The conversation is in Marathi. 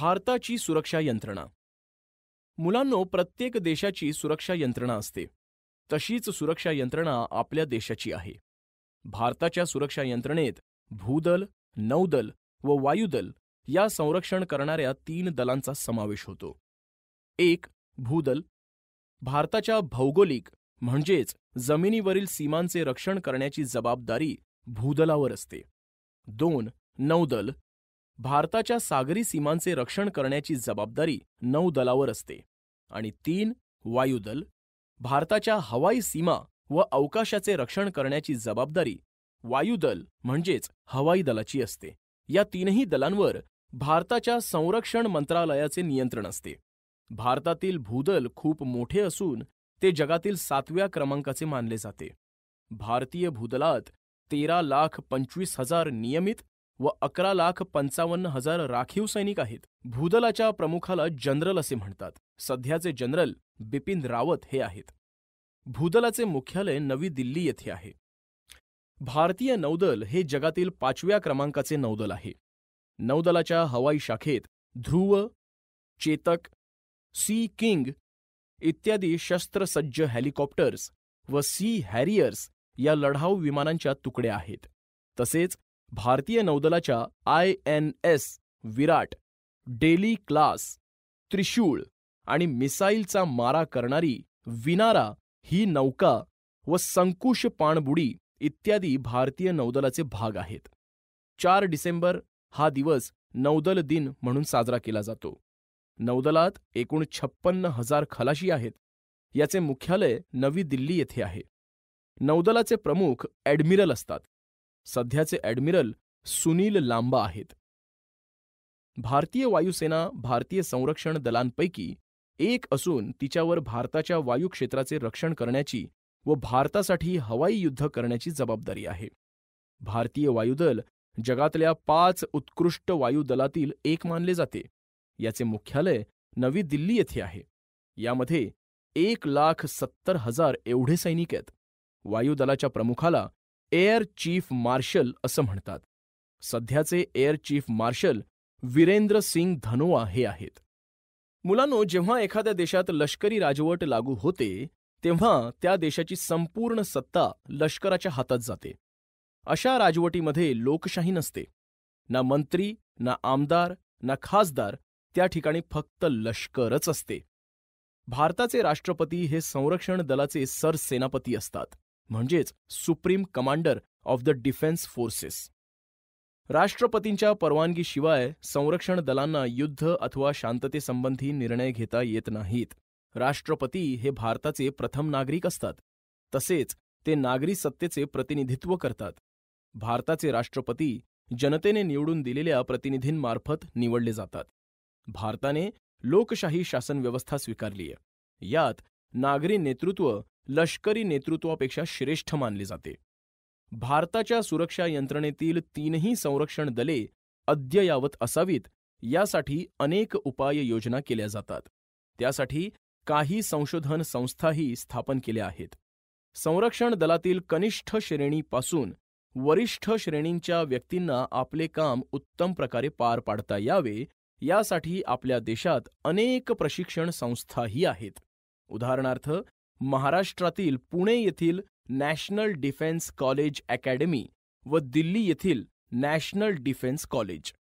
भारताची सुरक्षा यंत्रणा मुलांनो प्रत्येक देशाची सुरक्षा यंत्रणा असते तशीच सुरक्षा यंत्रणा आपल्या देशाची आहे भारताच्या सुरक्षा यंत्रणेत भूदल नौदल व वायुदल या संरक्षण करणाऱ्या तीन दलांचा समावेश होतो एक भूदल भारताच्या भौगोलिक म्हणजेच जमिनीवरील सीमांचे रक्षण करण्याची जबाबदारी भूदलावर असते दोन नौदल भारताच्या सागरी सीमांचे रक्षण करण्याची जबाबदारी नौदलावर असते आणि तीन वायुदल भारताच्या हवाई सीमा व अवकाशाचे रक्षण करण्याची जबाबदारी वायुदल म्हणजेच हवाई दलाची असते या तीनही दलांवर भारताच्या संरक्षण मंत्रालयाचे नियंत्रण असते भारतातील भूदल खूप मोठे असून ते जगातील सातव्या क्रमांकाचे मानले जाते भारतीय भूदलात तेरा लाख पंचवीस हजार नियमित व अकरा लाख पंचावन्न हजार राखीव सैनिक आहेत भूदलाच्या प्रमुखाला जनरल असे म्हणतात सध्याचे जनरल बिपिन रावत हे आहेत भूदलाचे मुख्यालय नवी दिल्ली येथे आहे भारतीय नौदल हे जगातील पाचव्या क्रमांकाचे नौदल आहे नौदलाच्या हवाई शाखेत ध्रुव चेतक सी किंग इत्यादी शस्त्रसज्ज हेलिकॉप्टर्स व सी हॅरियर्स या लढाऊ विमानांच्या तुकड्या आहेत तसेच भारतीय नौदलाच्या I N S Virat Delhi class Trishul आणि मिसाईलचा मारा करणारी विनारा ही नौका व संकुश पाणबुडी इत्यादी भारतीय नौदलाचे भाग आहेत चार डिसेंबर हा दिवस नौदल दिन म्हणून साजरा केला जातो नौदलात एकूण छप्पन्न हजार खलाशी आहेत याचे मुख्यालय नवी दिल्ली येथे आहे नौदलाचे प्रमुख ॲडमिरल असतात सध्याचे ॲडमिरल सुनील लांबा आहेत भारतीय वायुसेना भारतीय संरक्षण दलांपैकी एक असून तिच्यावर भारताच्या वायू क्षेत्राचे रक्षण करण्याची व भारतासाठी हवाई युद्ध करण्याची जबाबदारी आहे भारतीय वायुदल जगातल्या पाच उत्कृष्ट वायुदलातील एक मानले जाते याचे मुख्यालय नवी दिल्ली येथे आहे यामध्ये एक लाख सत्तर हजार एवढे सैनिक आहेत वायुदलाच्या प्रमुखाला एअर चीफ मार्शल असं म्हणतात सध्याचे air chief marshal Virendra Singh Dhanoa हे आहेत मुलांनो जेव्हा एखाद्या देशात लष्करी राजवट लागू होते तेव्हा त्या देशाची संपूर्ण सत्ता लष्कराच्या हातात जाते अशा राजवटीमध्ये लोकशाही नसते ना मंत्री ना आमदार ना खासदार त्या ठिकाणी फक्त लष्करच असते भारताचे राष्ट्रपती हे संरक्षण दलाचे सरसेनापती असतात म्हणजेच supreme commander of the defence forces राष्ट्रपतींच्या परवानगीशिवाय संरक्षण दलांना युद्ध अथवा शांततेसंबंधी निर्णय घेता येत नाहीत राष्ट्रपती हे भारताचे प्रथम नागरिक असतात तसेच ते नागरी सत्तेचे प्रतिनिधित्व करतात भारताचे राष्ट्रपती जनतेने निवडून दिलेल्या प्रतिनिधींमार्फत निवडले जातात भारताने लोकशाही शासन व्यवस्था स्वीकारलीय यात नागरी नेतृत्व लष्करी नेतृत्वापेक्षा श्रेष्ठ मानले जाते भारताच्या सुरक्षा यंत्रणेतील तीनही संरक्षण दले अद्ययावत असावीत यासाठी अनेक उपाययोजना केल्या जातात त्यासाठी काही संशोधन संस्थाही स्थापन केल्या आहेत संरक्षण दलातील कनिष्ठ श्रेणीपासून वरिष्ठ श्रेणींच्या व्यक्तींना आपले काम उत्तम प्रकारे पार पाडता यावे यासाठी आपल्या देशात अनेक प्रशिक्षण संस्थाही आहेत उदाहरणार्थ महाराष्ट्रातील पुणे येथील नॅशनल डिफेन्स कॉलेज अकॅडमी व दिल्ली येथील नॅशनल डिफेन्स कॉलेज